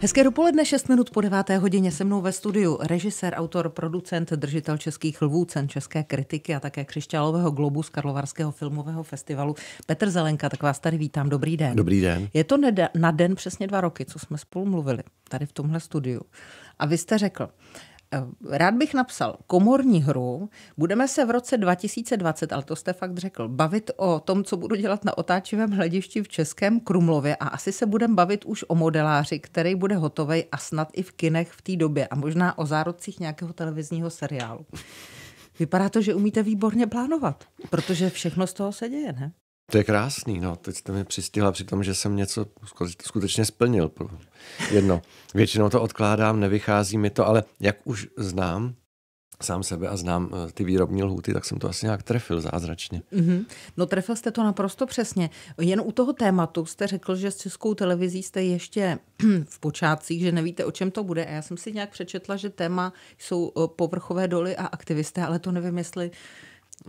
Hezké dopoledne, 6 minut po 9. hodině se mnou ve studiu režisér, autor, producent, držitel českých lvů, cen české kritiky a také křišťálového globu z Karlovarského filmového festivalu Petr Zelenka. Tak vás tady vítám, dobrý den. Dobrý den. Je to na den přesně dva roky, co jsme spolu mluvili tady v tomhle studiu. A vy jste řekl, Eh, rád bych napsal komorní hru. Budeme se v roce 2020, ale to jste fakt řekl, bavit o tom, co budu dělat na otáčivém hledišti v Českém Krumlově a asi se budeme bavit už o modeláři, který bude hotovej a snad i v kinech v té době a možná o zárodcích nějakého televizního seriálu. Vypadá to, že umíte výborně plánovat, protože všechno z toho se děje, ne? To je krásný, no. Teď jste mi přistihla při tom, že jsem něco skutečně splnil. Jedno. Většinou to odkládám, nevychází mi to, ale jak už znám sám sebe a znám eh, ty výrobní lhuty, tak jsem to asi nějak trefil zázračně. Mm-hmm. No trefil jste to naprosto přesně. Jen u toho tématu jste řekl, že s českou televizí jste ještě v počátcích, že nevíte, o čem to bude. A já jsem si nějak přečetla, že téma jsou eh, povrchové doly a aktivisté, ale to nevím, jestli,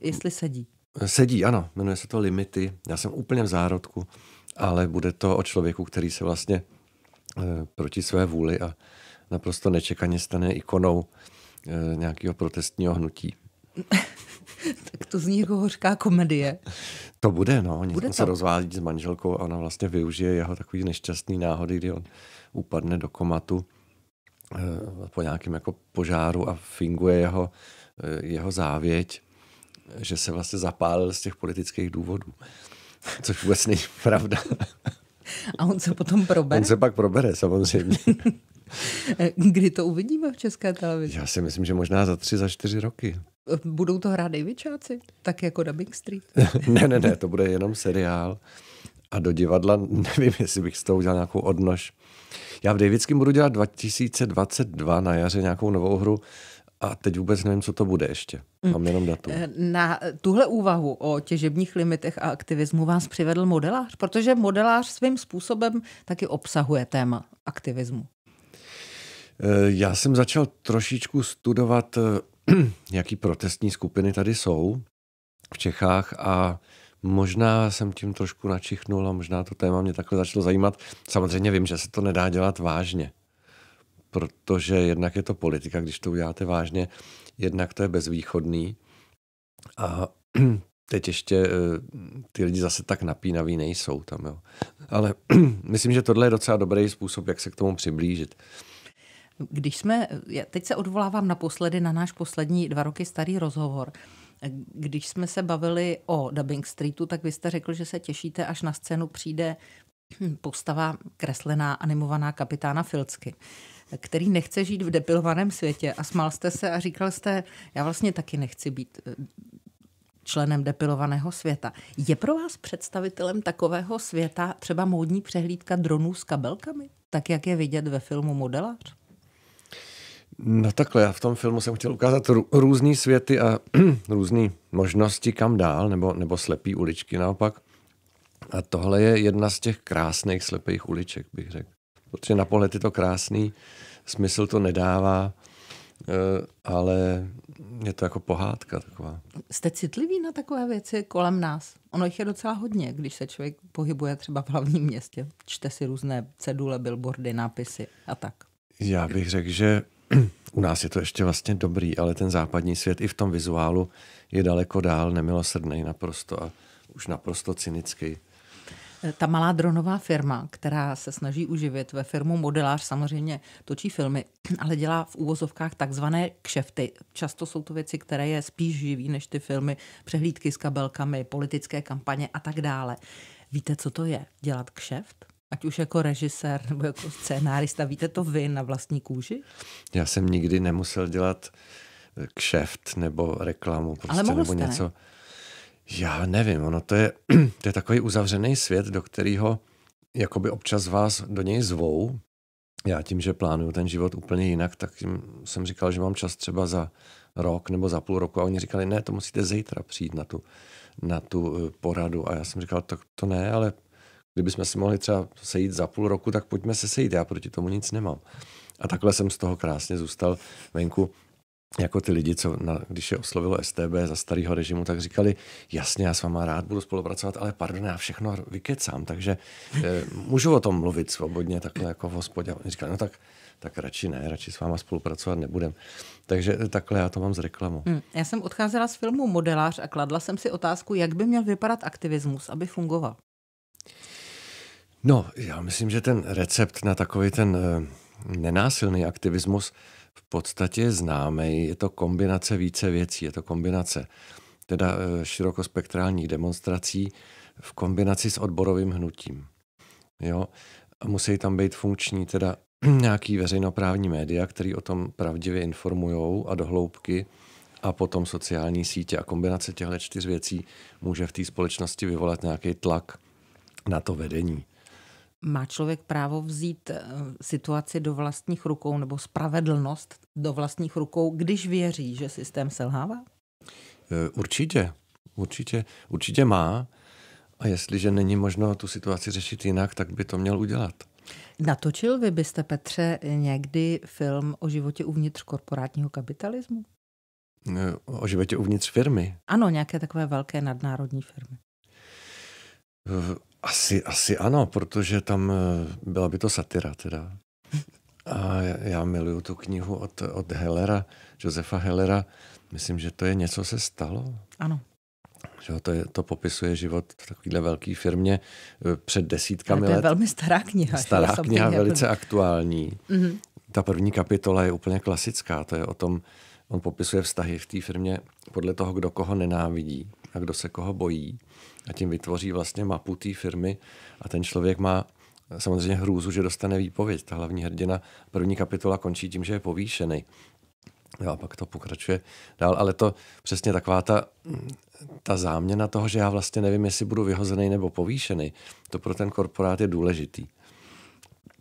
jestli sedí. Sedí, ano, jmenuje se to Limity. Já jsem úplně v zárodku, ale bude to o člověku, který se vlastně eh, proti své vůli a naprosto nečekaně stane ikonou eh, nějakého protestního hnutí. tak to zní jako hořká komedie. To bude, no. Oni bude se rozvádí s manželkou a ona vlastně využije jeho takový nešťastný náhody, kdy on upadne do komatu eh, po nějakém jako požáru a finguje jeho, jeho závěť že se vlastně zapálil z těch politických důvodů. Což vůbec není pravda. A on se potom probere? On se pak probere, samozřejmě. Kdy to uvidíme v české televizi? Já si myslím, že možná za tři, za čtyři roky. Budou to hrát Davidčáci? Tak jako Dubbing Street? ne, ne, ne, to bude jenom seriál. A do divadla nevím, jestli bych s toho udělal nějakou odnož. Já v Davidském budu dělat 2022 na jaře nějakou novou hru a teď vůbec nevím, co to bude ještě. Hm. Mám jenom datum. Eh, na tuhle úvahu o těžebních limitech a aktivismu vás přivedl modelář, protože modelář svým způsobem taky obsahuje téma aktivismu. Eh, já jsem začal trošičku studovat, eh, jaký protestní skupiny tady jsou v Čechách a možná jsem tím trošku načichnul a možná to téma mě takhle začalo zajímat. Samozřejmě vím, že se to nedá dělat vážně protože jednak je to politika, když to uděláte vážně, jednak to je bezvýchodný a teď ještě eh, ty lidi zase tak napínaví nejsou tam. Jo. Ale myslím, že tohle je docela dobrý způsob, jak se k tomu přiblížit. Když jsme, já teď se odvolávám naposledy na náš poslední dva roky starý rozhovor, když jsme se bavili o Dubbing Streetu, tak vy jste řekl, že se těšíte, až na scénu přijde postava kreslená, animovaná kapitána Filsky který nechce žít v depilovaném světě a smál jste se a říkal jste, já vlastně taky nechci být eh, členem depilovaného světa. Je pro vás představitelem takového světa třeba módní přehlídka dronů s kabelkami, tak jak je vidět ve filmu Modelář? No takhle, já v tom filmu jsem chtěl ukázat rů, různé světy a různé možnosti kam dál, nebo, nebo slepý uličky naopak. A tohle je jedna z těch krásných slepých uliček, bych řekl protože na pohled je to krásný, smysl to nedává, eh, ale je to jako pohádka taková. Jste citliví na takové věci kolem nás? Ono jich je docela hodně, když se člověk pohybuje třeba v hlavním městě. Čte si různé cedule, billboardy, nápisy a tak. Já bych řekl, že u nás je to ještě vlastně dobrý, ale ten západní svět i v tom vizuálu je daleko dál nemilosrdný naprosto a už naprosto cynický. Eh, ta malá dronová firma, která se snaží uživit ve firmu modelář, samozřejmě točí filmy, ale dělá v úvozovkách takzvané kšefty. Často jsou to věci, které je spíš živí než ty filmy, přehlídky s kabelkami, politické kampaně a tak dále. Víte, co to je? Dělat kšeft? Ať už jako režisér nebo jako scénárista, víte to vy na vlastní kůži? Já jsem nikdy nemusel dělat eh, kšeft nebo reklamu, prostě, Ale nebo jste, něco. Ne? Já nevím, ono to je, to je takový uzavřený svět, do kterého jakoby občas vás do něj zvou. Já tím, že plánuju ten život úplně jinak, tak jim jsem říkal, že mám čas třeba za rok nebo za půl roku a oni říkali, ne, to musíte zítra přijít na tu, na tu eh, poradu. A já jsem říkal, tak to ne, ale kdybychom si mohli třeba sejít za půl roku, tak pojďme se sejít, já proti tomu nic nemám. A takhle jsem z toho krásně zůstal venku jako ty lidi, co na, když je oslovilo STB za starého režimu, tak říkali, jasně, já s váma rád budu spolupracovat, ale pardon, já všechno vykecám, takže e, můžu o tom mluvit svobodně, takhle jako v hospodě. Oni říkali, no tak, tak radši ne, radši s váma spolupracovat nebudem. Takže takhle já to mám z reklamu. Hmm. Já jsem odcházela z filmu Modelář a kladla jsem si otázku, jak by měl vypadat aktivismus, aby fungoval. No, já myslím, že ten recept na takový ten e, nenásilný aktivismus v podstatě známý. Je to kombinace více věcí. Je to kombinace teda e, širokospektrálních demonstrací v kombinaci s odborovým hnutím. Jo? A musí tam být funkční teda nějaký veřejnoprávní média, který o tom pravdivě informují a dohloubky a potom sociální sítě. A kombinace těchto čtyř věcí může v té společnosti vyvolat nějaký tlak na to vedení. Má člověk právo vzít eh, situaci do vlastních rukou nebo spravedlnost do vlastních rukou, když věří, že systém selhává? Eh, určitě, určitě, určitě má. A jestliže není možno tu situaci řešit jinak, tak by to měl udělat. Natočil vy byste, Petře, někdy film o životě uvnitř korporátního kapitalismu? Eh, o životě uvnitř firmy? Ano, nějaké takové velké nadnárodní firmy. Asi, asi ano, protože tam eh, byla by to satira teda. A já, miluju tu knihu od, od Hellera, Josefa Hellera. Myslím, že to je něco se stalo. Ano. Že to, je, to popisuje život v takovéhle velké firmě eh, před desítkami let. To je let. velmi stará kniha. Stará kniha, velice byl... aktuální. Mm-hmm. Ta první kapitola je úplně klasická. To je o tom, on popisuje vztahy v té firmě podle toho, kdo koho nenávidí a kdo se koho bojí. A tím vytvoří vlastně mapu té firmy a ten člověk má samozřejmě hrůzu, že dostane výpověď. Ta hlavní hrdina, první kapitola končí tím, že je povýšený. Jo, a pak to pokračuje dál, ale to přesně taková ta, ta záměna toho, že já vlastně nevím, jestli budu vyhozený nebo povýšený, to pro ten korporát je důležitý.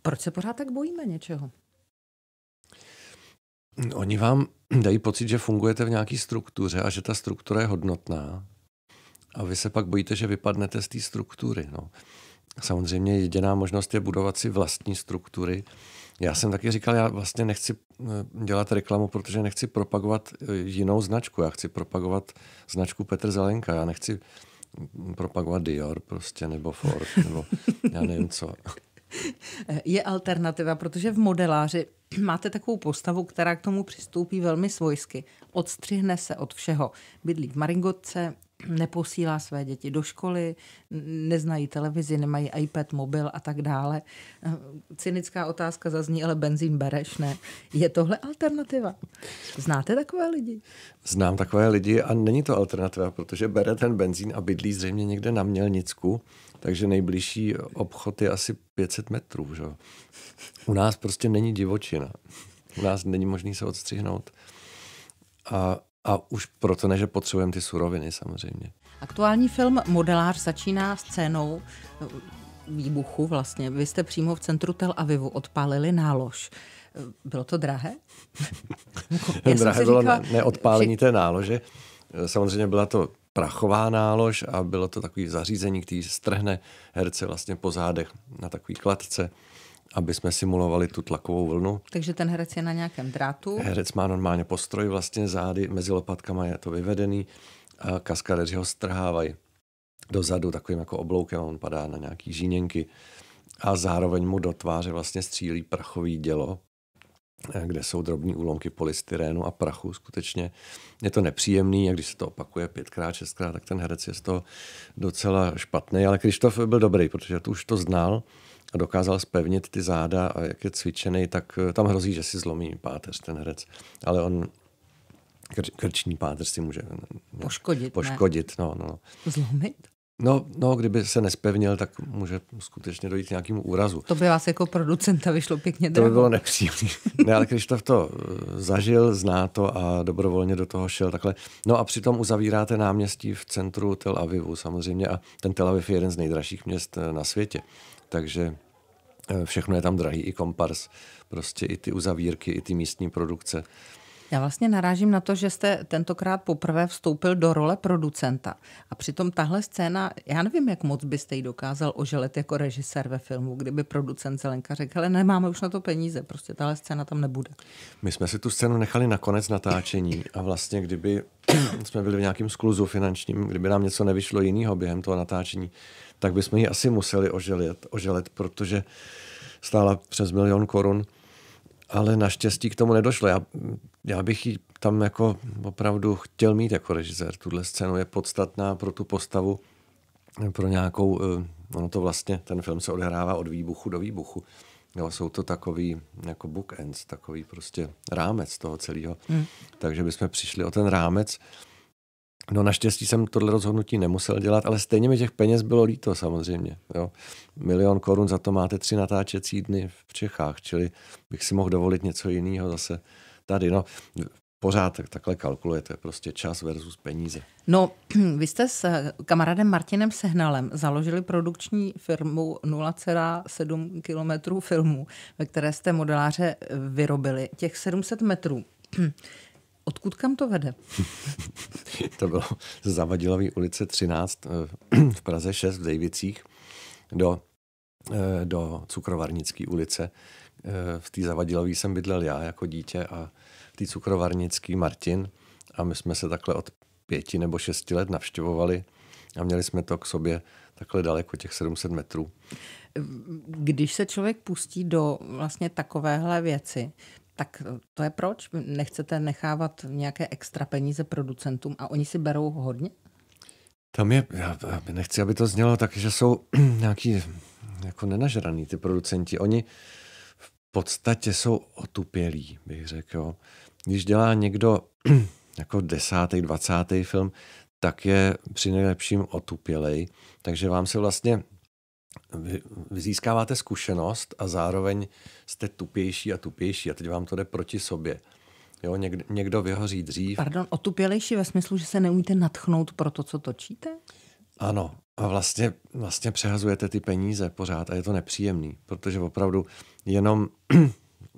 Proč se pořád tak bojíme něčeho? Oni vám dají pocit, že fungujete v nějaké struktuře a že ta struktura je hodnotná, a vy se pak bojíte, že vypadnete z té struktury. No. Samozřejmě jediná možnost je budovat si vlastní struktury. Já jsem taky říkal, já vlastně nechci eh, dělat reklamu, protože nechci propagovat eh, jinou značku. Já chci propagovat značku Petr Zelenka. Já nechci mm, propagovat Dior prostě, nebo Ford, nebo já nevím co. Je alternativa, protože v modeláři máte takovou postavu, která k tomu přistoupí velmi svojsky. Odstřihne se od všeho. Bydlí v Maringotce, neposílá své děti do školy, neznají televizi, nemají iPad, mobil a tak dále. Eh, cynická otázka zazní, ale benzín bereš, ne? Je tohle alternativa? Znáte takové lidi? Znám takové lidi a není to alternativa, protože bere ten benzín a bydlí zřejmě někde na Mělnicku, takže nejbližší obchod je asi 500 metrů. Že? U nás prostě není divočina. U nás není možný se odstřihnout. A a už proto ne, že potřebujeme ty suroviny samozřejmě. Aktuální film Modelář začíná scénou eh, výbuchu vlastně. Vy jste přímo v centru Tel Avivu odpálili nálož. Eh, bylo to drahé? drahé bylo říkala, neodpálení té nálože. Eh, samozřejmě byla to prachová nálož a bylo to takové zařízení, který strhne herce vlastně po zádech na takové kladce aby jsme simulovali tu tlakovou vlnu. Takže ten herec je na nějakém drátu? Herec má normálně postroj, vlastně zády, mezi lopatkama je to vyvedený, a kaskadeři ho strhávají dozadu takovým jako obloukem, on padá na nějaký žíněnky a zároveň mu do tváře vlastně střílí prachový dělo, eh, kde jsou drobní úlomky polystyrénu a prachu. Skutečně je to nepříjemný a když se to opakuje pětkrát, šestkrát, tak ten herec je z toho docela špatný. Ale Krištof byl dobrý, protože to už to znal dokázal spevnit ty záda a jak je cvičený, tak eh, tam hrozí, že si zlomí páteř ten herec. Ale on kr- krční páteř si může poškodit. Eh, poškodit ne. No, no, no. Zlomit? No, no, kdyby se nespevnil, tak může skutečně dojít k nějakému úrazu. To by vás jako producenta vyšlo pěkně drahu. To by bylo nepříjemné. ne, ale Krištof to eh, zažil, zná to a dobrovolně do toho šel takhle. No a přitom uzavíráte náměstí v centru Tel Avivu samozřejmě a ten Tel Aviv je jeden z nejdražších měst na světě. Takže Eh, všechno je tam drahý, i kompars, prostě i ty uzavírky, i ty místní produkce. Já vlastně narážím na to, že jste tentokrát poprvé vstoupil do role producenta. A přitom tahle scéna, já nevím, jak moc byste ji dokázal oželet jako režisér ve filmu, kdyby producent Zelenka řekl, ale nemáme už na to peníze, prostě tahle scéna tam nebude. My jsme si tu scénu nechali na konec natáčení a vlastně kdyby jsme byli v nějakém skluzu finančním, kdyby nám něco nevyšlo jiného během toho natáčení, tak bychom ji asi museli oželit, oželet protože stála přes milion korun. Ale naštěstí k tomu nedošlo. Já, já bych ji tam jako opravdu chtěl mít jako režisér. Tuhle scénu je podstatná pro tu postavu, pro nějakou, eh, ono to vlastně, ten film se odehrává od výbuchu do výbuchu. Jo, jsou to takový jako bookends, takový prostě rámec toho celého. Hmm. Takže bychom přišli o ten rámec No naštěstí jsem tohle rozhodnutí nemusel dělat, ale stejně mi těch peněz bylo líto samozřejmě. Jo. Milion korun za to máte tři natáčecí dny v Čechách, čili bych si mohl dovolit něco jiného zase tady. No, pořád tak, takhle kalkulujete, prostě čas versus peníze. No, vy jste s kamarádem Martinem Sehnalem založili produkční firmu 0,7 kilometrů filmů, ve které jste modeláře vyrobili těch 700 metrů. Odkud kam to vede? to bylo z Zavadilový ulice 13 eh, v Praze 6 v Dejvicích do, eh, do Cukrovarnické ulice. Eh, v té Zavadilové jsem bydlel já jako dítě a v té Cukrovarnické Martin. A my jsme se takhle od pěti nebo šesti let navštěvovali a měli jsme to k sobě takhle daleko, těch 700 metrů. Když se člověk pustí do vlastně takovéhle věci, tak eh, to je proč? Nechcete nechávat nějaké extra peníze producentům a oni si berou hodně? Tam je, já, nechci, aby to znělo tak, že jsou nějaký jako nenažraný ty producenti. Oni v podstatě jsou otupělí, bych řekl. Když dělá někdo jako desátý, dvacátý film, tak je při nejlepším otupělej. Takže vám se vlastně vy, vy získáváte zkušenost a zároveň jste tupější a tupější a teď vám to jde proti sobě. Jo, někdo, někdo vyhoří dřív. Pardon, otupělejší ve smyslu, že se neumíte natchnout pro to, co točíte? Ano, a vlastně, vlastně přehazujete ty peníze pořád a je to nepříjemný, protože opravdu jenom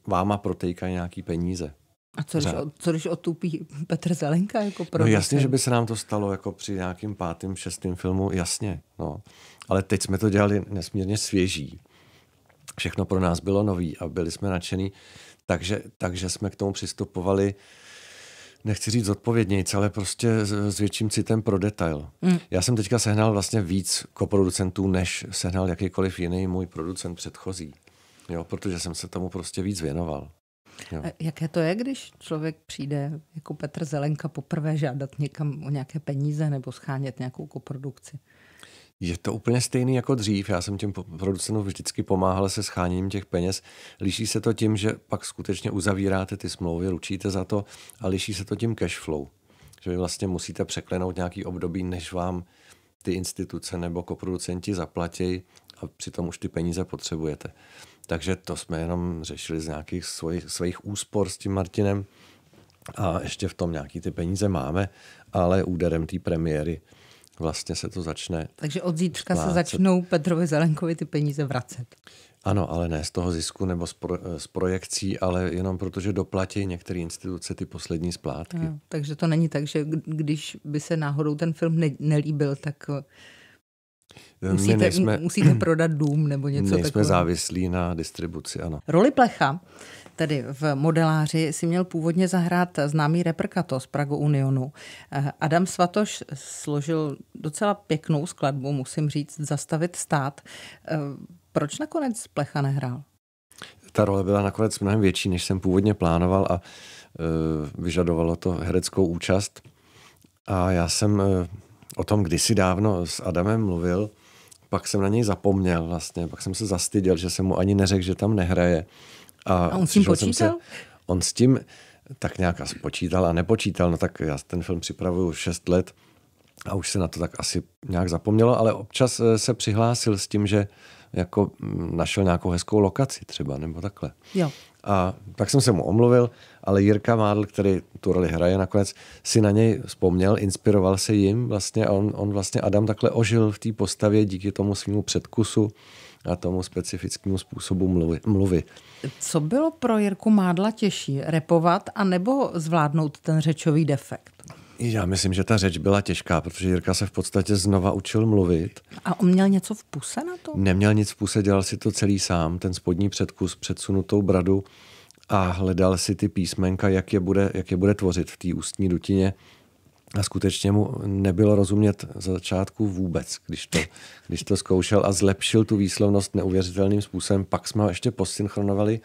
váma protejkají nějaký peníze. A co když, o, co když otupí Petr Zelenka? Jako no jasně, že by se nám to stalo jako při nějakým pátým, šestým filmu, jasně. No. Ale teď jsme to dělali nesmírně svěží. Všechno pro nás bylo nový a byli jsme nadšení, takže, takže jsme k tomu přistupovali nechci říct zodpovědněji, ale prostě s, s větším citem pro detail. Mm. Já jsem teďka sehnal vlastně víc koproducentů, než sehnal jakýkoliv jiný můj producent předchozí. Jo, protože jsem se tomu prostě víc věnoval. Jo. jaké to je, když člověk přijde jako Petr Zelenka poprvé žádat někam o nějaké peníze nebo schánět nějakou koprodukci? Je to úplně stejný jako dřív. Já jsem těm producentům vždycky pomáhal se scháněním těch peněz. Liší se to tím, že pak skutečně uzavíráte ty smlouvy, ručíte za to a liší se to tím cash flow. Že vy vlastně musíte překlenout nějaký období, než vám ty instituce nebo koproducenti zaplatí a přitom už ty peníze potřebujete. Takže to jsme jenom řešili z nějakých svojich, svých úspor s tím Martinem a ještě v tom nějaký ty peníze máme, ale úderem té premiéry vlastně se to začne. Takže od zítřka splácet. se začnou Petrovi Zelenkovi ty peníze vracet. Ano, ale ne z toho zisku nebo z, pro, z projekcí, ale jenom protože doplatí některé instituce ty poslední splátky. No, takže to není tak, že když by se náhodou ten film ne, nelíbil, tak Musíte, nejsme, musíte prodat dům nebo něco takového. Jsme závislí na distribuci, ano. Roli plecha tedy v modeláři si měl původně zahrát známý reprkato z Prago Unionu. Eh, Adam Svatoš složil docela pěknou skladbu, musím říct, Zastavit stát. Eh, proč nakonec Plecha nehrál? Ta role byla nakonec mnohem větší, než jsem původně plánoval a eh, vyžadovalo to hereckou účast. A já jsem o tom kdysi dávno s Adamem mluvil, pak jsem na něj zapomněl vlastně, pak jsem se zastyděl, že jsem mu ani neřekl, že tam nehraje. A, a on s tím počítal? Se, on s tím tak nějak počítal a nepočítal, no tak já ten film připravuju 6 let a už se na to tak asi nějak zapomnělo, ale občas eh, se přihlásil s tím, že jako mm, našel nějakou hezkou lokaci třeba, nebo takhle. Jo. A tak jsem se mu omluvil ale Jirka Mádl, který tu roli hraje nakonec, si na něj vzpomněl, inspiroval se jim vlastně a on, on vlastně Adam takhle ožil v té postavě díky tomu svýmu předkusu a tomu specifickému způsobu mluvy, mluvy. Co bylo pro Jirku Mádla těžší, repovat a nebo zvládnout ten řečový defekt? Já myslím, že ta řeč byla těžká, protože Jirka se v podstatě znova učil mluvit. A on měl něco v puse na to? Neměl nic v puse, dělal si to celý sám. Ten spodní předkus, předsunutou bradu, a hledal si ty písmenka, jak je bude, jak je bude tvořit v té ústní dutině. A skutečně mu nebylo rozumět za začátku vůbec, když to, když to zkoušel a zlepšil tu výslovnost neuvěřitelným způsobem. Pak jsme ho ještě posynchronovali.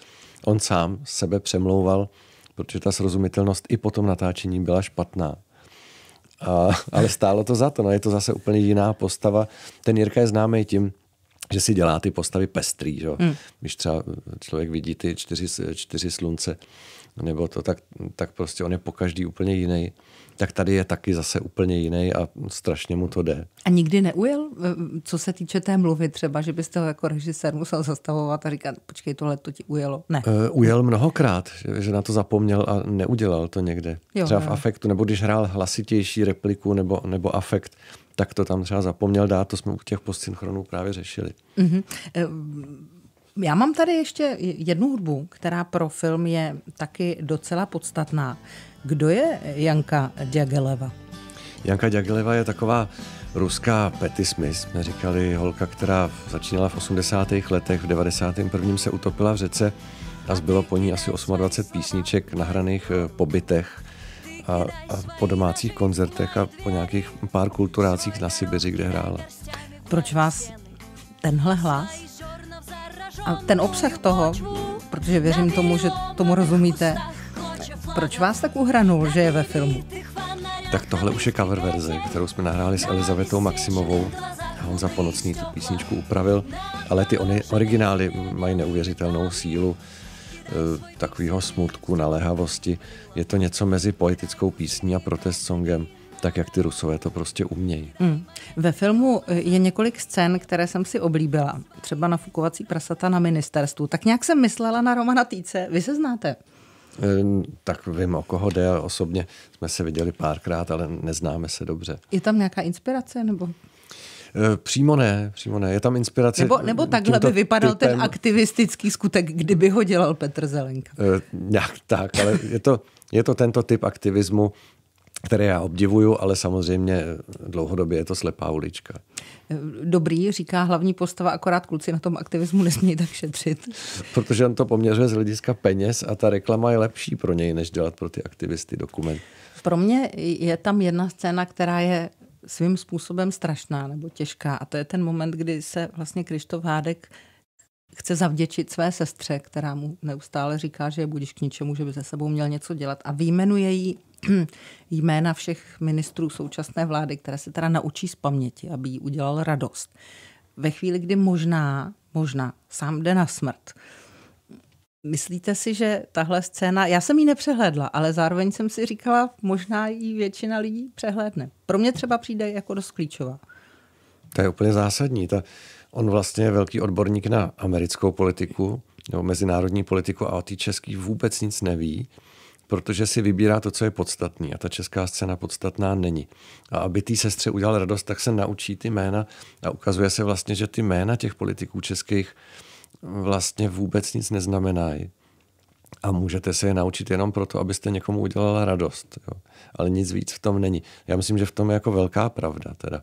On sám sebe přemlouval, protože ta srozumitelnost i po tom natáčení byla špatná. A, ale stálo to za to. No, je to zase úplně jiná postava. Ten Jirka je známý tím, že si dělá ty postavy pestrý. Že? Hmm. Když třeba člověk vidí ty čtyři, čtyři slunce, nebo to, tak, tak prostě on je po každý úplně jiný. Tak tady je taky zase úplně jiný a strašně mu to jde. A nikdy neujel, co se týče té mluvy třeba, že byste ho jako režisér musel zastavovat a říkat, počkej, tohle to ti ujelo? Ne. Uh, ujel mnohokrát, že, že na to zapomněl a neudělal to někde. Jo, třeba jo. v afektu, nebo když hrál hlasitější repliku nebo, nebo afekt, tak to tam třeba zapomněl dát, to jsme u těch postsynchronů právě řešili. Mm-hmm. Já mám tady ještě jednu hudbu, která pro film je taky docela podstatná. Kdo je Janka Djageleva? Janka Djageleva je taková ruská Petty Smith, jsme říkali, holka, která začínala v 80. letech, v 91. se utopila v řece a zbylo po ní asi 28 písniček nahraných e, po bytech a, a po domácích koncertech a po nějakých pár kulturácích na Sibiři, kde hrála. Proč vás tenhle hlas a ten obsah toho, protože věřím tomu, že tomu rozumíte, proč vás tak uhranul, že je ve filmu? Tak tohle už je cover verze, kterou jsme nahráli s Elizavetou Maximovou a za Ponocný tu písničku upravil, ale ty ony, originály mají neuvěřitelnou sílu. Eh, takového smutku, naléhavosti. Je to něco mezi poetickou písní a protest songem tak jak ty rusové to prostě umějí. Mm. Ve filmu eh, je několik scén, které jsem si oblíbila. Třeba nafukovací prasata na ministerstvu. Tak nějak jsem myslela na Romana Týce. Vy se znáte? Eh, tak vím, o koho jde. Osobně jsme se viděli párkrát, ale neznáme se dobře. Je tam nějaká inspirace? nebo? Eh, přímo ne, přímo ne. Je tam inspirace. Nebo, nebo takhle by vypadal typem. ten aktivistický skutek, kdyby ho dělal Petr Zelenka. Eh, nějak tak, ale je to, je to tento typ aktivismu, které já obdivuju, ale samozřejmě dlouhodobě je to slepá ulička. Eh, dobrý, říká hlavní postava, akorát kluci na tom aktivismu nesmí tak šetřit. Protože on to poměřuje z hlediska peněz a ta reklama je lepší pro něj, než dělat pro ty aktivisty dokument. Pro mě je tam jedna scéna, která je svým způsobem strašná nebo těžká. A to je ten moment, kdy se vlastně Krištof Hádek chce zavděčit své sestře, která mu neustále říká, že je budíš k ničemu, že by se sebou měl něco dělat. A výjmenuje jí jména všech ministrů současné vlády, které se teda naučí z paměti, aby jí udělal radost. Ve chvíli, kdy možná, možná, sám jde na smrt, Myslíte si, že tahle scéna, já jsem ji nepřehlédla, ale zároveň jsem si říkala, možná ji většina lidí přehlédne. Pro mě třeba přijde jako dost klíčová. To je úplně zásadní. Ta, on vlastně je velký odborník na americkou politiku, nebo mezinárodní politiku a o té český vůbec nic neví, protože si vybírá to, co je podstatné a ta česká scéna podstatná není. A aby té sestře udělal radost, tak se naučí ty jména a ukazuje se vlastně, že ty jména těch politiků českých vlastně vůbec nic neznamenají. A můžete se je naučit jenom proto, abyste někomu udělala radost. Jo. Ale nic víc v tom není. Já myslím, že v tom je jako velká pravda. Teda.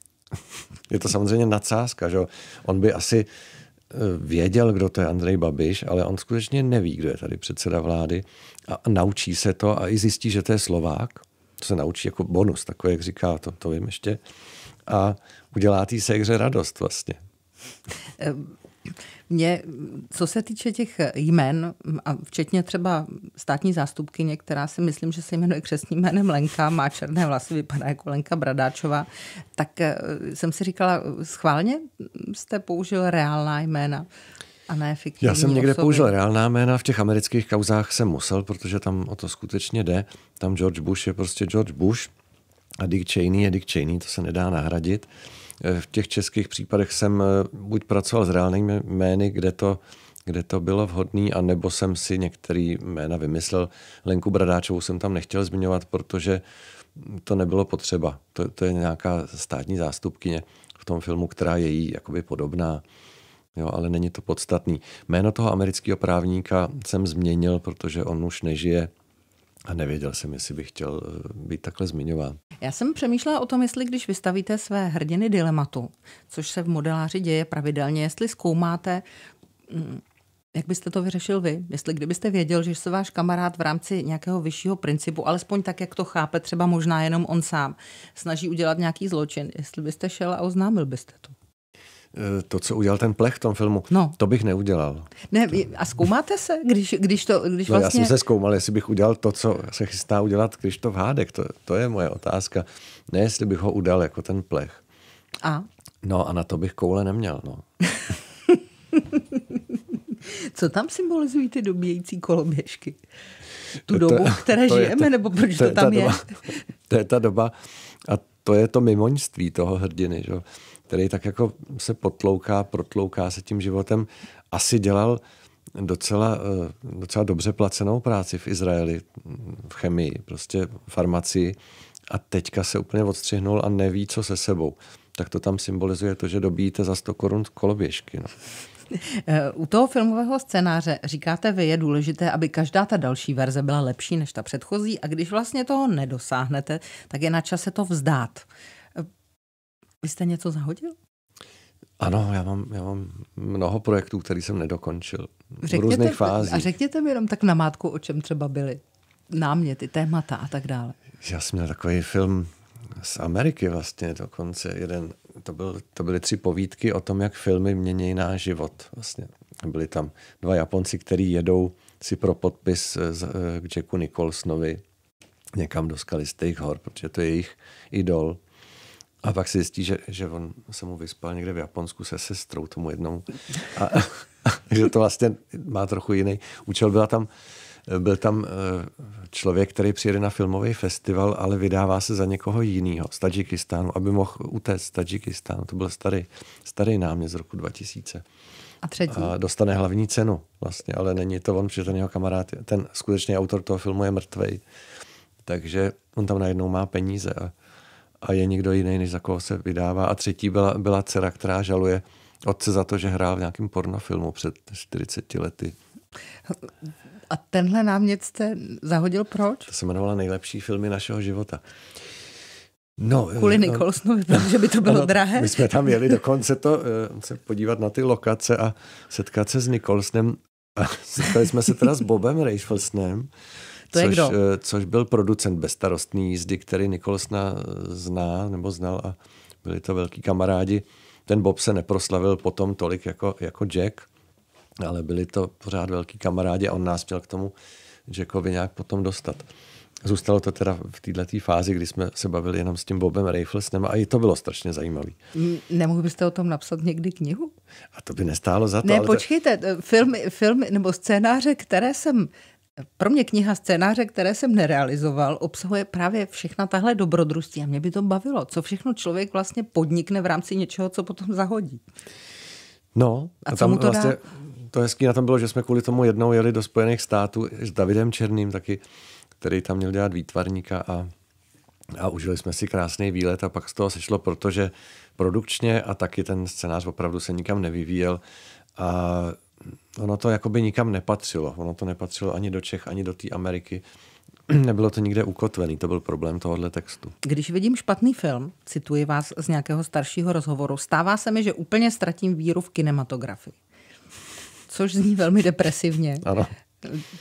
je to samozřejmě nadsázka. Že? On by asi eh, věděl, kdo to je Andrej Babiš, ale on skutečně neví, kdo je tady předseda vlády a naučí se to a i zjistí, že to je Slovák. To se naučí jako bonus, takové, jak říká, to, to vím ještě. A udělá té se radost vlastně. Eh, mě, co se týče těch jmen, a včetně třeba státní zástupky, která si myslím, že se jmenuje křesním jménem Lenka, má černé vlasy, vypadá jako Lenka Bradáčová, tak eh, jsem si říkala, schválně jste použil reálná jména. A ne fiktivní Já jsem někde osoby. použil reálná jména, v těch amerických kauzách jsem musel, protože tam o to skutečně jde. Tam George Bush je prostě George Bush a Dick Cheney je Dick Cheney, to se nedá nahradit v těch českých případech jsem eh, buď pracoval s reálnými jmény, kde to, kde to bylo vhodné, anebo jsem si některý jména vymyslel. Lenku Bradáčovou jsem tam nechtěl zmiňovat, protože to nebylo potřeba. To, to je nějaká státní zástupkyně v tom filmu, která je jí jakoby podobná. Jo, ale není to podstatný. Jméno toho amerického právníka jsem změnil, protože on už nežije a nevěděl jsem, jestli bych chtěl eh, být takhle zmiňován. Já jsem přemýšlela o tom, jestli když vystavíte své hrdiny dilematu, což se v modeláři děje pravidelně, jestli zkoumáte, mm, jak byste to vyřešil vy? Jestli kdybyste věděl, že se váš kamarád v rámci nějakého vyššího principu, alespoň tak, jak to chápe třeba možná jenom on sám, snaží udělat nějaký zločin, jestli byste šel a oznámil byste to? Eh, to, co udělal ten plech v tom filmu, no. to bych neudělal. Ne, a zkoumáte se, když, když to když no, vlastně... Já jsem se zkoumal, jestli bych udělal to, co se chystá udělat Krištof Hádek. To, to je moje otázka. Ne, jestli bych ho udal jako ten plech. A? No a na to bych koule neměl, no. co tam symbolizují ty dobíjející koloběžky? Tu dobu, to, dobu, v které to žijeme, to, nebo proč to, to tam je? doba, to je ta doba a to je to mimoňství toho hrdiny, že? který tak jako se potlouká, protlouká se tím životem, asi dělal docela, eh, docela dobře placenou práci v Izraeli, v chemii, prostě farmacii a teďka se úplně odstřihnul a neví, co se sebou. Tak to tam symbolizuje to, že dobíjíte za 100 korun koloběžky. No. Eh, u toho filmového scénáře říkáte vy, je důležité, aby každá ta další verze byla lepší než ta předchozí a když vlastně toho nedosáhnete, tak je na čase to vzdát. Vy jste něco zahodil? Ano, já mám, já mám mnoho projektů, který jsem nedokončil. Řekněte, v různých fázích. A řekněte mi jenom tak na mátku, o čem třeba byly náměty, témata a tak dále. Já jsem měl takový film z Ameriky vlastně dokonce. Jeden, to, byl, to byly tři povídky o tom, jak filmy mění náš život. Vlastně. Byli tam dva Japonci, kteří jedou si pro podpis eh, eh, k Jacku Nicholsonovi někam do skalistých hor, protože to je jejich idol. A pak si zjistí, že, že on se mu vyspal někde v Japonsku se sestrou tomu jednou. A, a, a že to vlastně má trochu jiný účel. Byla tam, byl tam eh, člověk, který přijede na filmový festival, ale vydává se za někoho jiného z Tadžikistánu, aby mohl utéct z Tadžikistánu. To byl starý, starý námě z roku 2000. A třetí. A dostane hlavní cenu vlastně, ale není to on, protože ten jeho kamarád, ten skutečný autor toho filmu je mrtvej. Takže on tam najednou má peníze a a je někdo jiný, než za koho se vydává. A třetí byla, byla dcera, která žaluje otce za to, že hrál v nějakém pornofilmu před 40 lety. A tenhle námět jste zahodil proč? To se jmenovala Nejlepší filmy našeho života. No, Kvůli eh, Nikolsonovi, no, protože by to bylo ano, drahé. My jsme tam jeli dokonce to, eh, se podívat na ty lokace a setkat se s Nikolsonem. A setkali jsme se teda s Bobem Reichelsnem, to je což, kdo? Eh, což byl producent bezstarostný jízdy, který Nikolsna zná nebo znal a byli to velký kamarádi. Ten Bob se neproslavil potom tolik jako, jako Jack, ale byli to pořád velký kamarádi a on nás měl k tomu Jackovi nějak potom dostat. Zůstalo to teda v této fázi, kdy jsme se bavili jenom s tím Bobem Rayflesnem a i to bylo strašně zajímavé. Nemohl byste o tom napsat někdy knihu? A to by nestálo za to. Ne, počkejte, to... Eh, filmy, filmy nebo scénáře, které jsem pro mě kniha scénáře, které jsem nerealizoval, obsahuje právě všechna tahle dobrodružství a mě by to bavilo. Co všechno člověk vlastně podnikne v rámci něčeho, co potom zahodí. No, a, co tam mu to vlastně dá? to hezký na tom bylo, že jsme kvůli tomu jednou jeli do Spojených států s Davidem Černým taky, který tam měl dělat výtvarníka a, a užili jsme si krásný výlet a pak z toho sešlo, protože produkčně a taky ten scénář opravdu se nikam nevyvíjel a ono to jakoby nikam nepatřilo. Ono to nepatřilo ani do Čech, ani do té Ameriky. Nebylo to nikde ukotvený, to byl problém tohohle textu. Když vidím špatný film, cituji vás z nějakého staršího rozhovoru, stává se mi, že úplně ztratím víru v kinematografii. Což zní velmi depresivně. Ano.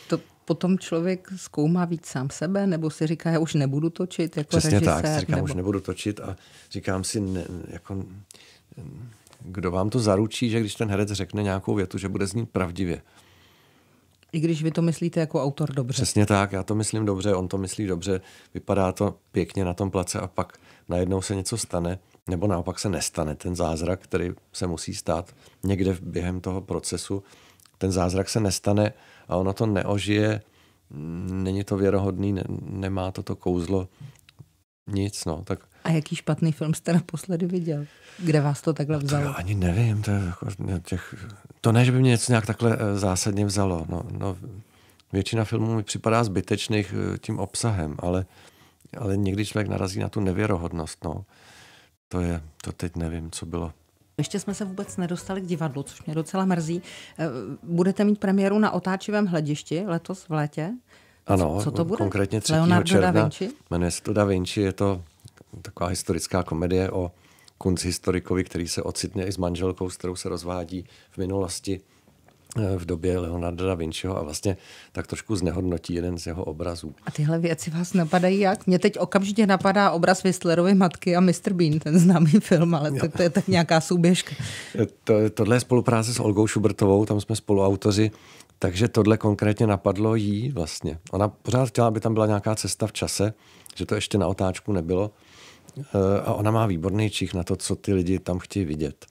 To, potom člověk zkoumá víc sám sebe, nebo si říká, já už nebudu točit jako Přesně režisér, tak, si říkám, nebo... už nebudu točit a říkám si, ne, jako, kdo vám to zaručí, že když ten herec řekne nějakou větu, že bude znít pravdivě? I když vy to myslíte jako autor dobře. Přesně tak, já to myslím dobře, on to myslí dobře, vypadá to pěkně na tom place a pak najednou se něco stane, nebo naopak se nestane ten zázrak, který se musí stát někde během toho procesu. Ten zázrak se nestane a ono to neožije, není to věrohodný, ne, nemá to to kouzlo, nic, no, tak a jaký špatný film jste naposledy viděl? Kde vás to takhle vzalo? No to ani nevím. To, jako těch, to ne, že by mě něco nějak takhle eh, zásadně vzalo. No, no, většina filmů mi připadá zbytečných eh, tím obsahem, ale, ale někdy člověk narazí na tu nevěrohodnost. No. To je, to teď nevím, co bylo. Ještě jsme se vůbec nedostali k divadlu, což mě docela mrzí. Eh, budete mít premiéru na otáčivém hledišti letos v létě? Ano, co to bude? konkrétně 3. Leonardo června. Da Vinci? Jmenuje se to Da Vinci, je to taková historická komedie o historikovi, který se ocitne i s manželkou, s kterou se rozvádí v minulosti eh, v době Leonarda da Vinciho a vlastně tak trošku znehodnotí jeden z jeho obrazů. A tyhle věci vás napadají jak? Mně teď okamžitě napadá obraz Whistlerovy matky a Mr. Bean, ten známý film, ale to, to je tak nějaká souběžka. To, tohle je spolupráce s Olgou Šubertovou, tam jsme spoluautoři, takže tohle konkrétně napadlo jí vlastně. Ona pořád chtěla, aby tam byla nějaká cesta v čase, že to ještě na otáčku nebylo, Eh, a ona má výborný čich na to, co ty lidi tam chtějí vidět.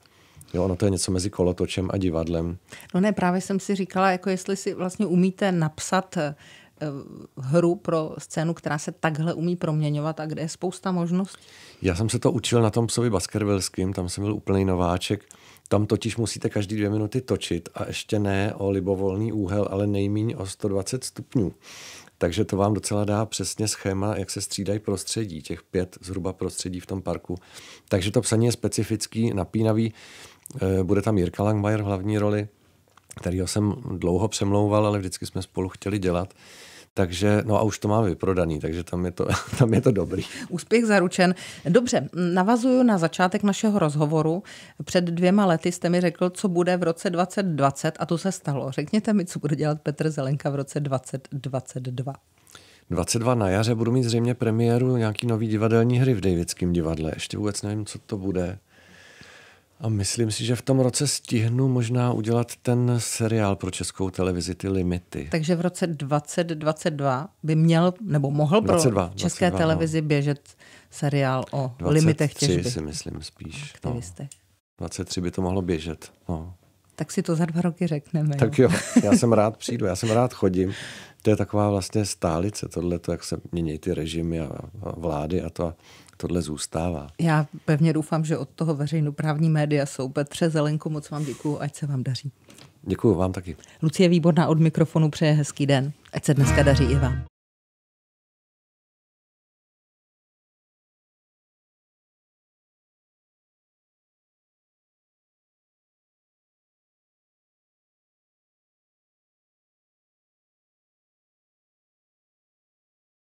Jo, ono to je něco mezi kolotočem a divadlem. No ne, právě jsem si říkala, jako jestli si vlastně umíte napsat eh, eh, hru pro scénu, která se takhle umí proměňovat a kde je spousta možností? Já jsem se to učil na tom psovi Baskervilským, tam jsem byl úplný nováček. Tam totiž musíte každý dvě minuty točit a ještě ne o libovolný úhel, ale nejméně o 120 stupňů. Takže to vám docela dá přesně schéma, jak se střídají prostředí, těch pět zhruba prostředí v tom parku. Takže to psaní je specifický, napínavý. Eh, bude tam Jirka Langmajer v hlavní roli, kterýho jsem dlouho přemlouval, ale vždycky jsme spolu chtěli dělat. Takže, no a už to máme vyprodaný, takže tam je to, tam je to dobrý. Úspěch zaručen. Dobře, navazuju na začátek našeho rozhovoru. Před dvěma lety jste mi řekl, co bude v roce 2020 a to se stalo. Řekněte mi, co bude dělat Petr Zelenka v roce 2022. 22 na jaře budu mít zřejmě premiéru nějaký nový divadelní hry v Davidském divadle. Ještě vůbec nevím, co to bude. A myslím si, že v tom roce stihnu možná udělat ten seriál pro českou televizi Ty limity. Takže v roce 2022 by měl, nebo mohl 22, pro české 22, no. televizi no. běžet seriál o 23 limitech těžby. si myslím spíš. No. 23 by to mohlo běžet. No. Tak si to za dva roky řekneme. Tak jo, jo já jsem rád přijdu, já jsem rád chodím. To je taková vlastně stálice, tohle, jak se mění ty režimy a vlády a to. A tohle zůstává. Já pevně doufám, že od toho veřejnoprávní média jsou. Petře Zelenko, moc vám děkuji, ať se vám daří. Děkuji vám taky. Lucie Výborná od mikrofonu přeje hezký den. Ať se dneska daří i vám.